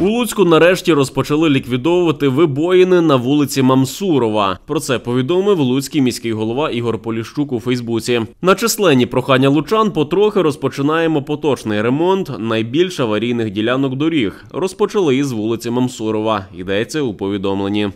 У Луцьку нарешті розпочали ліквідовувати вибоїни на вулиці Мамсурова. Про це повідомив Луцький міський голова Ігор Поліщук у Фейсбуці. На численні прохання лучан потрохи розпочинаємо поточний ремонт найбільш аварійних ділянок доріг. Розпочали із вулиці Мамсурова. Йдеться у повідомленні.